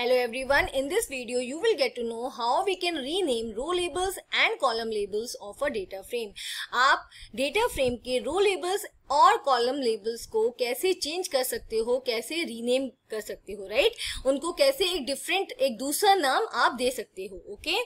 Hello everyone, in this video you will get to know how we can rename row labels and column labels of a data frame. App data frame ke row labels और column labels को कैसे change कर सकते हो कैसे rename कर सकते हो राइट right? उनको कैसे एक डिफरेंट एक दूसरा नाम आप दे सकते हो okay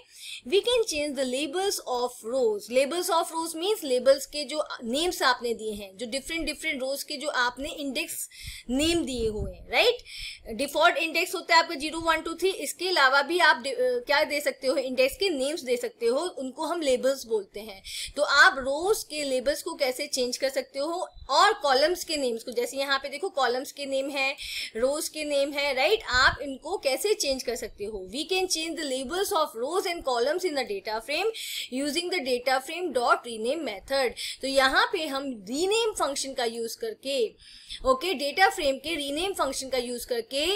we can change the labels of rows labels of rows means labels के जो नेम्स आपने दिए हैं जो डिफरेंट डिफरेंट रोज के जो आपने इंडेक्स नेम दिए हुए हैं राइट डिफॉल्ट इंडेक्स होता है आपका जीरो वन टू थ्री इसके अलावा भी आप क्या दे सकते हो इंडेक्स के नेम्स दे सकते हो उनको हम लेबल्स बोलते हैं तो आप रोज के लेबल्स को कैसे चेंज कर सकते हो और कॉलम्स के नेम्स को जैसे यहाँ पे देखो कॉलम्स के नेम है रोज के नेम है राइट आप इनको कैसे चेंज कर सकते हो we can change the labels of rows and columns in the data frame using the data frame dot rename method तो यहाँ पे हम रीनेम फंक्शन का यूज करके ओके डेटा फ्रेम के रीनेम फंक्शन का यूज करके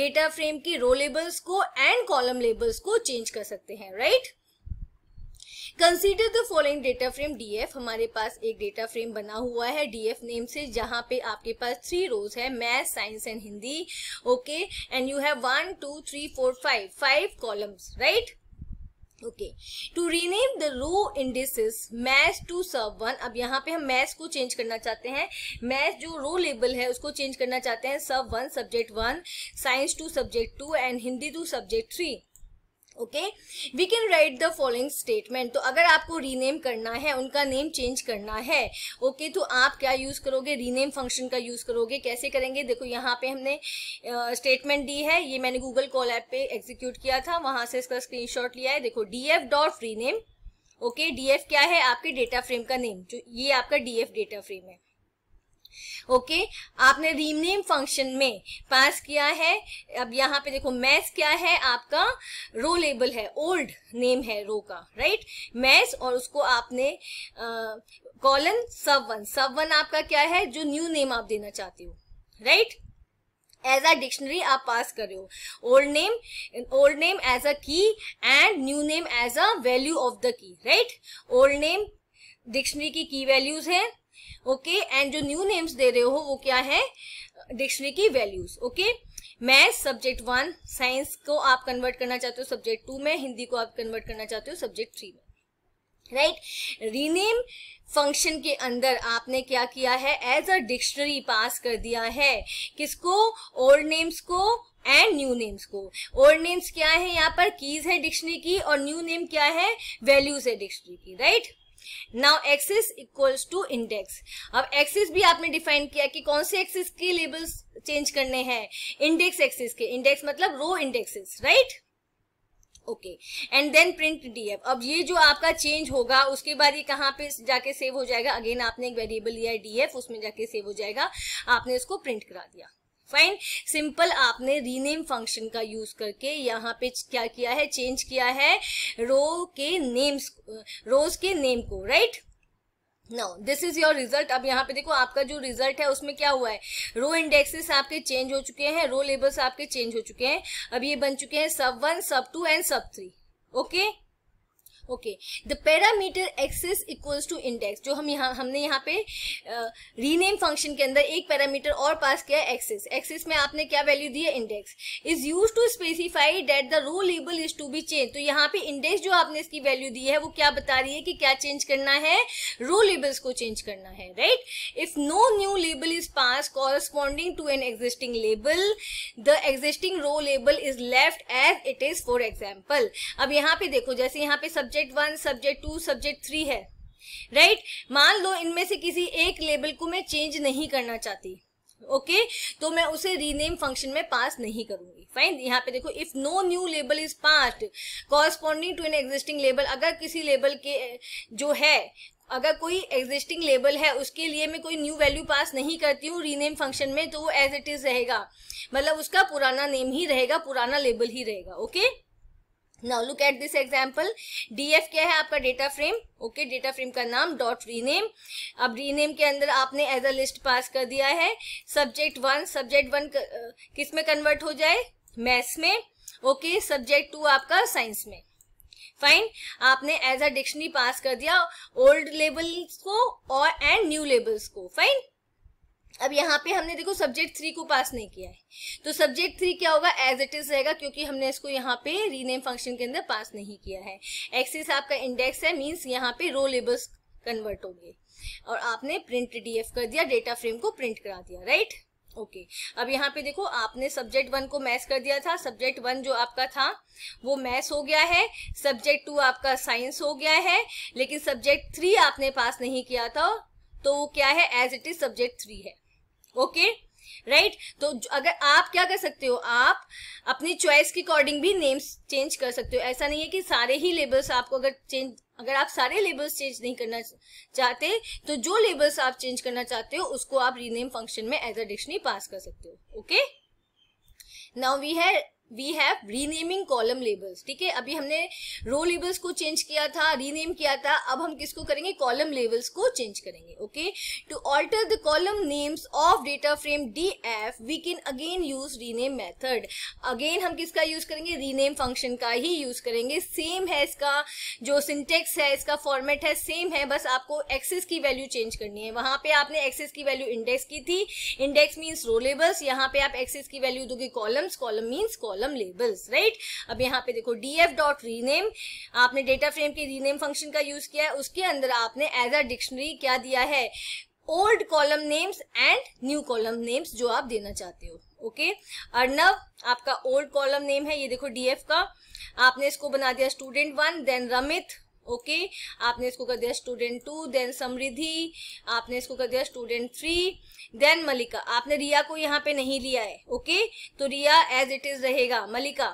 डेटा फ्रेम के रो लेबल्स को एंड कॉलम लेबल्स को चेंज कर सकते हैं right right? Consider the following data frame DF हमारे पास एक डेटा फ्रेम बना हुआ है डीएफ नेम से जहाँ पे आपके पास थ्री रोज है math science and Hindi okay and you have one two three four five five columns right okay to rename the row indices math to sub one अब यहाँ पे हम मैथ को चेंज करना चाहते हैं मैथ जो रो लेबल है उसको चेंज करना चाहते हैं sub one subject one science to subject two and Hindi to subject three okay we can write the following statement तो अगर आपको रीनेम करना है उनका नेम चेंज करना है ओके okay, तो आप क्या यूज करोगे रीनेम फंक्शन का यूज करोगे कैसे करेंगे देखो यहाँ पे हमने स्टेटमेंट uh, दी है ये मैंने गूगल कॉल ऐप पे एग्जीक्यूट किया था वहां से इसका स्क्रीनशॉट लिया है देखो D F dot rename okay D F क्या है आपके डेटा फ्रेम का नेम जो ये आपका डी एफ डेटा फ्रेम है ओके आपने रीनेम फंक्शन में पास किया है अब यहाँ पे देखो मैथ क्या है आपका रो लेबल है ओल्ड नेम है रो का राइट मैथ और उसको आपने कॉलन सब वन सब वन आपका क्या है जो न्यू नेम आप देना चाहते हो राइट एज अ डिक्शनरी आप पास कर रहे हो old name old name as a key and new name as a value of the key right old name dictionary की की वैल्यूज है ओके एंड जो न्यू नेम्स दे रहे हो वो क्या है डिक्शनरी की values okay math subject one science को आप कन्वर्ट करना चाहते हो सब्जेक्ट टू में हिंदी को आप कन्वर्ट करना चाहते हो सब्जेक्ट थ्री में राइट रीनेम फंक्शन के अंदर आपने क्या किया है एज अ डिक्शनरी पास कर दिया है किसको ओल्ड नेम्स को एंड न्यू नेम्स को ओल्ड नेम्स क्या है यहाँ पर कीज है डिक्शनरी की और न्यू नेम क्या है वैल्यूज है डिक्शनरी की right right? Now axis equals to index अब एक्सिस भी आपने डिफाइन किया कि कौन से एक्सिस के लेबल्स चेंज करने हैं इंडेक्स एक्सिस के इंडेक्स मतलब row indexes right okay and then print DF अब ये जो आपका चेंज होगा उसके बाद ये कहाँ पे जाके सेव हो जाएगा अगेन आपने एक वेरिएबल लिया है डीएफ उसमें जाके सेव हो जाएगा आपने उसको प्रिंट करा दिया फाइन सिंपल आपने रीनेम फंक्शन का यूज करके यहाँ पे क्या किया है चेंज किया है रो के नेम्स रोज के नेम को right no this is your result अब यहाँ पे देखो आपका जो रिजल्ट है उसमें क्या हुआ है रो इंडेक्सेस आपके चेंज हो चुके हैं रो लेबल्स आपके चेंज हो चुके हैं अब ये बन चुके हैं sub one sub two and sub three okay okay? Okay the parameter axis equals to index जो हम यहाँ हमने यहाँ पे रीनेम uh, फंक्शन के अंदर एक पैरामीटर और पास किया एक्सेस एक्सेस में आपने क्या वैल्यू दी है index is use to specify that the row label is to be change तो यहाँ पे इंडेक्स जो आपने इसकी वैल्यू दी है वो क्या बता रही है कि क्या चेंज करना है रो लेबल्स को चेंज करना है right if no new label is pass corresponding to an existing label the existing row label is left as it is for example अब यहाँ पे देखो जैसे यहाँ पे सब subject one subject two subject three है राइट right? मान लो इनमें से किसी एक लेबल को मैं चेंज नहीं करना चाहती ओके okay? तो मैं उसे रीनेम फंक्शन में पास नहीं करूंगी फाइन यहाँ पे देखो if no new label is passed corresponding to an existing label अगर किसी लेबल के जो है अगर कोई एग्जिस्टिंग लेबल है उसके लिए मैं कोई न्यू वैल्यू पास नहीं करती हूँ रीनेम फंक्शन में तो वो एज इट इज रहेगा मतलब उसका पुराना नेम ही रहेगा पुराना लेबल ही रहेगा okay okay? Now look at this example D F क्या है आपका data frame okay data frame का नाम डॉट रीनेम अब रीनेम के अंदर आपने एज अ लिस्ट पास कर दिया है सब्जेक्ट वन सब्जेक्ट वन किस में कन्वर्ट हो जाए मैथ्स में ओके सब्जेक्ट टू आपका साइंस में फाइन आपने एज अ डिक्शनरी पास कर दिया ओल्ड लेबल्स को और एंड न्यू लेबल्स को फाइन अब यहाँ पे हमने देखो सब्जेक्ट थ्री को पास नहीं किया है तो सब्जेक्ट थ्री क्या होगा एज इट इज रहेगा क्योंकि हमने इसको यहाँ पे रीनेम फंक्शन के अंदर पास नहीं किया है एक्सिस आपका इंडेक्स है मीन्स यहाँ पे रो लेबल्स कन्वर्ट होंगे और आपने प्रिंट डीएफ कर दिया डेटा फ्रेम को प्रिंट करा दिया राइट ओके okay. अब यहाँ पे देखो आपने सब्जेक्ट वन को मैस कर दिया था सब्जेक्ट वन जो आपका था वो मैस हो गया है सब्जेक्ट टू आपका साइंस हो गया है लेकिन सब्जेक्ट थ्री आपने पास नहीं किया था तो वो क्या है as it is subject three है ओके राइट तो अगर आप क्या कर सकते हो आप अपनी चॉइस के अकॉर्डिंग भी नेम्स चेंज कर सकते हो ऐसा नहीं है कि सारे ही लेबल्स आपको अगर चेंज अगर आप सारे लेबल्स चेंज नहीं करना चाहते तो जो लेबल्स आप चेंज करना चाहते हो उसको आप रीनेम फंक्शन में एज अ डिक्शनरी पास कर सकते हो ओके नाउ वी है we have renaming column labels ठीक है अभी हमने रो लेबल्स को चेंज किया था रीनेम किया था अब हम किसको करेंगे कॉलम लेबल्स को चेंज करेंगे okay to alter the column names of data frame D F we can again use rename method again हम किसका यूज करेंगे रीनेम फंक्शन का ही यूज करेंगे सेम है इसका जो सिंटेक्स है इसका फॉर्मेट है सेम है बस आपको एक्सेस की वैल्यू चेंज करनी है वहां पर आपने एक्सेस की वैल्यू इंडेक्स की थी इंडेक्स मीन्स रो लेबल्स यहाँ पे आप एक्सेस की वैल्यू दोगे columns column means column column labels right अब यहाँ पे देखो डी एफ डॉट रीनेम आपने डेटा फ्रेम के रीनेम फंक्शन का यूज किया है उसके अंदर आपने एज अ डिक्शनरी क्या दिया है old column names and new column names जो आप देना चाहते हो ओके okay? अर्नव आपका ओल्ड कॉलम नेम है ये देखो डीएफ का आपने इसको बना दिया student one then Ramit okay आपने इसको कर दिया स्टूडेंट टू देन समृद्धि आपने इसको कर दिया स्टूडेंट थ्री देन मलिका आपने रिया को यहाँ पे नहीं लिया है ओके तो रिया एज इट इज रहेगा मलिका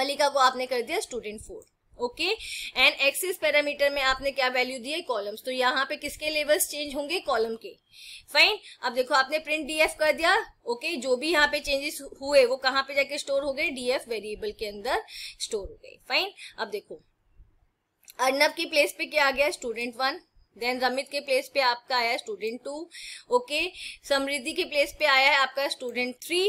मलिका को आपने कर दिया student four okay and axis parameter में आपने क्या वैल्यू दी है कॉलम्स तो यहाँ पे किसके लेवल्स चेंज होंगे कॉलम के फाइन अब देखो आपने प्रिंट डीएफ कर दिया ओके okay, जो भी यहाँ पे चेंजेस हुए वो कहाँ पे जाके स्टोर हो गए डीएफ वेरिएबल के अंदर स्टोर हो गए फाइन अब देखो अर्नब की प्लेस पे क्या आ गया स्टूडेंट वन देन रमित के प्लेस पे आपका आया स्टूडेंट टू ओके समृद्धि के प्लेस पे आया है आपका स्टूडेंट थ्री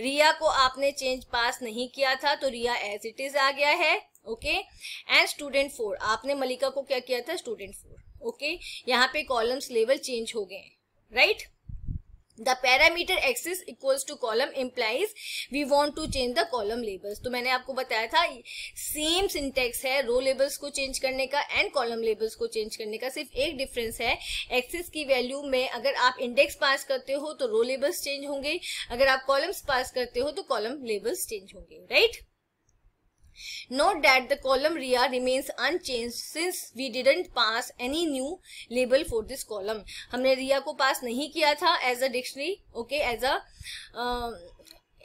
रिया को आपने चेंज पास नहीं किया था तो रिया एज इट इज आ गया है ओके एंड स्टूडेंट फोर आपने मलिका को क्या किया था स्टूडेंट फोर ओके यहाँ पे कॉलम्स लेवल चेंज हो गए right right? The parameter axis equals to column implies we want to change the column labels तो मैंने आपको बताया था सेम सिंटेक्स है रो लेबल्स को चेंज करने का एंड कॉलम लेबल्स को चेंज करने का सिर्फ एक डिफरेंस है एक्सिस की वैल्यू में अगर आप इंडेक्स पास करते हो तो रो लेबल्स चेंज होंगे अगर आप कॉलम्स पास करते हो तो कॉलम लेबल्स चेंज होंगे right right? Note that the column rear remains unchanged since we didn't pass any new label for this column. हमने रिया को पास नहीं किया था as a dictionary okay as a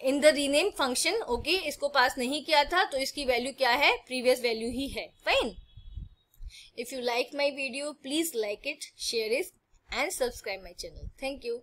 in the rename function okay इसको pass नहीं किया था तो इसकी वैल्यू क्या है प्रीवियस वैल्यू ही है fine if you like my video please like it share it and subscribe my channel thank you